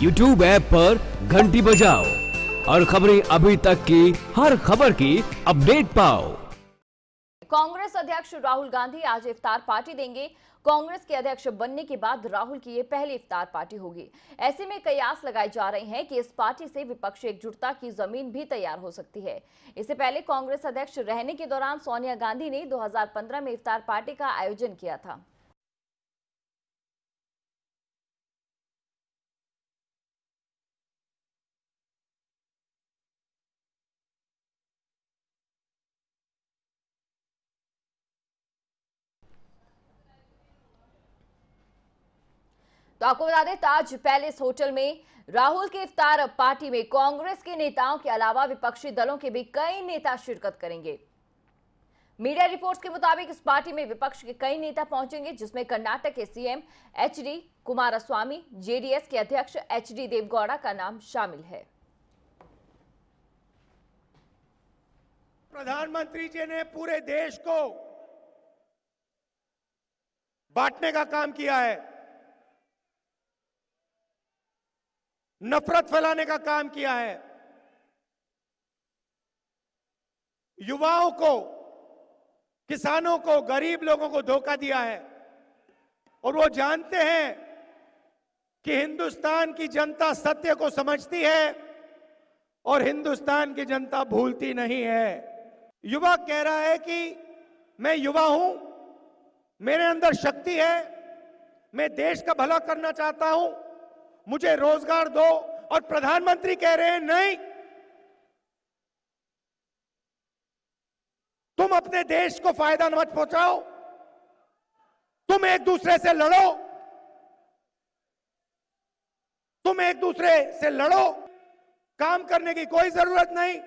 YouTube app पर घंटी बजाओ और खबरें अभी तक की हर खबर की अपडेट पाओ कांग्रेस अध्यक्ष राहुल गांधी आज इफ्तार पार्टी देंगे कांग्रेस के अध्यक्ष बनने के बाद राहुल की ये पहली इफ्तार पार्टी होगी ऐसे में कयास लगाए जा रहे हैं कि इस पार्टी से विपक्षी एकजुटता की जमीन भी तैयार हो सकती है इससे पहले कांग्रेस अध्यक्ष रहने के दौरान सोनिया गांधी ने 2015 में इफ्तार पार्टी का आयोजन किया था तो आपको बता दें ताज पैलेस होटल में राहुल के इफ्तार पार्टी में कांग्रेस के नेताओं के अलावा विपक्षी दलों के भी कई नेता शिरकत करेंगे मीडिया रिपोर्ट्स के मुताबिक इस पार्टी में विपक्ष के कई नेता पहुंचेंगे जिसमें कर्नाटक के CM H D Kumaraswamy JDS के अध्यक्ष एच डी देवगौड़ा का नाम शामिल है प्रधानमंत्री जी ने पूरे देश को बांटने का काम किया है नफरत फैलाने का काम किया है युवाओं को किसानों को गरीब लोगों को धोखा दिया है और वो जानते हैं कि हिंदुस्तान की जनता सत्य को समझती है और हिंदुस्तान की जनता भूलती नहीं है युवा कह रहा है कि मैं युवा हूं मेरे अंदर शक्ति है मैं देश का भला करना चाहता हूं मुझे रोजगार दो और प्रधानमंत्री कह रहे हैं नहीं तुम अपने देश को फायदा मत पहुंचाओ तुम एक दूसरे से लड़ो तुम एक दूसरे से लड़ो काम करने की कोई जरूरत नहीं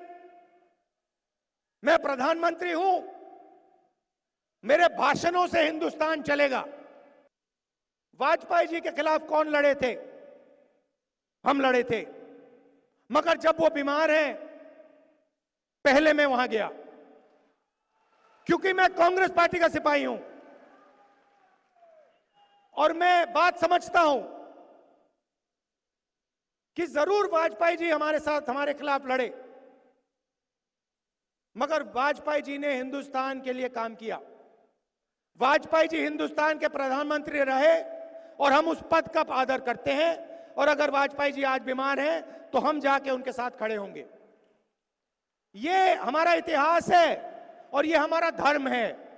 मैं प्रधानमंत्री हूं मेरे भाषणों से हिंदुस्तान चलेगा वाजपेयी जी के खिलाफ कौन लड़े थे हम लड़े थे मगर जब वो बीमार हैं पहले मैं वहां गया क्योंकि मैं कांग्रेस पार्टी का सिपाही हूं और मैं बात समझता हूं कि जरूर वाजपेयी जी हमारे साथ हमारे खिलाफ लड़े मगर वाजपेयी जी ने हिंदुस्तान के लिए काम किया वाजपेयी जी हिंदुस्तान के प्रधानमंत्री रहे और हम उस पद का आदर करते हैं और अगर वाजपेयी जी आज बीमार हैं तो हम जाके उनके साथ खड़े होंगे ये हमारा इतिहास है और ये हमारा धर्म है